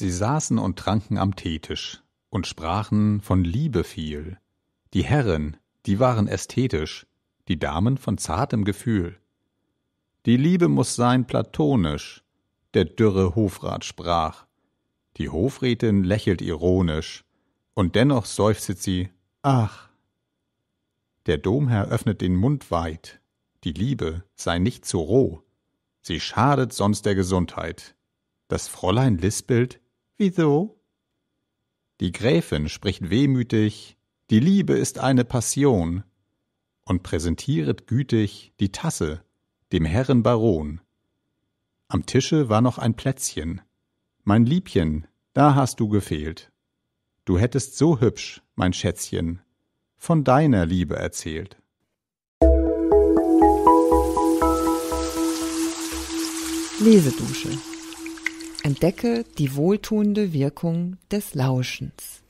Sie saßen und tranken am Teetisch und sprachen von Liebe viel. Die Herren, die waren ästhetisch, die Damen von zartem Gefühl. Die Liebe muß sein platonisch, der dürre Hofrat sprach. Die Hofrätin lächelt ironisch, und dennoch seufzet sie, ach. Der Domherr öffnet den Mund weit, die Liebe sei nicht zu roh, sie schadet sonst der Gesundheit. Das Fräulein lispelt, Wieso? Die Gräfin spricht wehmütig, die Liebe ist eine Passion, und präsentieret gütig die Tasse dem Herren Baron. Am Tische war noch ein Plätzchen. Mein Liebchen, da hast du gefehlt. Du hättest so hübsch, mein Schätzchen, von deiner Liebe erzählt. Lesedusche Entdecke die wohltuende Wirkung des Lauschens.